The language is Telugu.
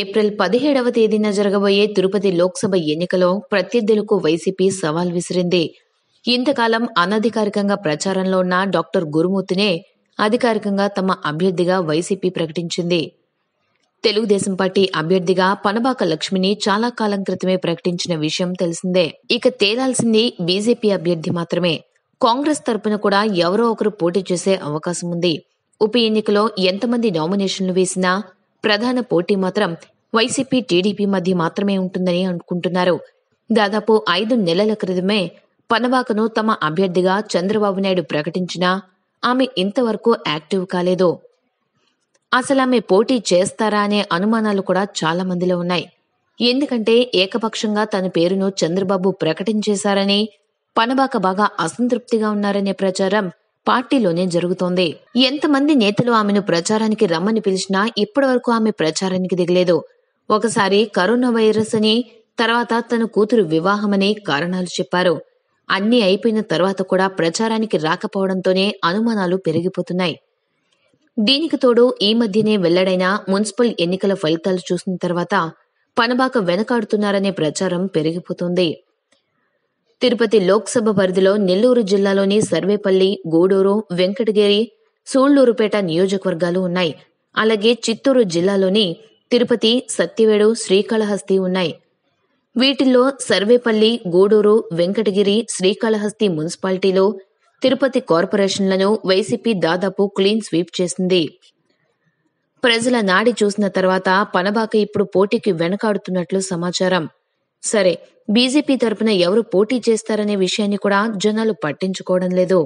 ఏప్రిల్ పదిహేడవ తేదీన జరగబోయే తిరుపతి లోక్సభ ఎన్నికలో ప్రత్యర్థులకు వైసీపీ సవాల్ విసిరింది ఇంతకాలం అనధికారికంగా ప్రచారంలో ఉన్న డాక్టర్ గురుమూర్తినే అధికారికంగా తమ అభ్యర్థిగా వైసీపీ ప్రకటించింది తెలుగుదేశం పార్టీ అభ్యర్థిగా పనబాక లక్ష్మిని చాలా కాలం క్రితమే ప్రకటించిన విషయం తెలిసిందే ఇక తేలాల్సింది బీజేపీ అభ్యర్థి మాత్రమే కాంగ్రెస్ తరపున కూడా ఎవరో ఒకరు పోటీ చేసే అవకాశం ఉంది ఉప ఎన్నికలో ఎంతమంది నామినేషన్లు వేసినా ప్రధాన పోటీ మాత్రం వైసీపీ టీడీపీ మధ్య మాత్రమే ఉంటుందని అనుకుంటున్నారు దాదాపు ఐదు నెలల క్రితమే పనవాకను తమ అభ్యర్థిగా చంద్రబాబు నాయుడు ప్రకటించినా ఆమె ఇంతవరకు యాక్టివ్ కాలేదు అసలు ఆమె పోటీ చేస్తారా అనే అనుమానాలు కూడా చాలా మందిలో ఉన్నాయి ఎందుకంటే ఏకపక్షంగా తన పేరును చంద్రబాబు ప్రకటించేశారని పనబాక బాగా అసంతృప్తిగా ఉన్నారనే ప్రచారం పార్టీలోనే జరుగుతోంది ఎంతమంది నేతలు ఆమెను ప్రచారానికి రమ్మని పిలిచినా ఇప్పటివరకు ఆమె ప్రచారానికి దిగలేదు ఒకసారి కరోనా వైరస్ అని తర్వాత తన కూతురు వివాహమని కారణాలు చెప్పారు అన్ని అయిపోయిన తర్వాత కూడా ప్రచారానికి రాకపోవడంతోనే అనుమానాలు పెరిగిపోతున్నాయి దీనికి తోడు ఈ మధ్యనే వెల్లడైన మున్సిపల్ ఎన్నికల ఫలితాలు చూసిన తర్వాత పనబాక వెనకాడుతున్నారనే ప్రచారం పెరిగిపోతుంది తిరుపతి లోక్సభ పరిధిలో నెల్లూరు జిల్లాలోని సర్వేపల్లి గూడూరు వెంకటగిరి సూళ్లూరుపేట నియోజకవర్గాలు ఉన్నాయి అలాగే చిత్తూరు జిల్లాలోని తిరుపతి సత్యవేడు శ్రీకాళహస్తి ఉన్నాయి వీటిల్లో సర్వేపల్లి గూడూరు వెంకటగిరి శ్రీకాళహస్తి మున్సిపాలిటీలో తిరుపతి కార్పొరేషన్లను వైసీపీ దాదాపు క్లీన్ స్వీప్ చేసింది ప్రజల నాడి చూసిన తర్వాత పనబాక ఇప్పుడు పోటీకి వెనకాడుతున్నట్లు సమాచారం సరే బీజేపీ తరపున ఎవరు పోటీ చేస్తారనే విషయాన్ని కూడా జనాలు పట్టించుకోవడం లేదు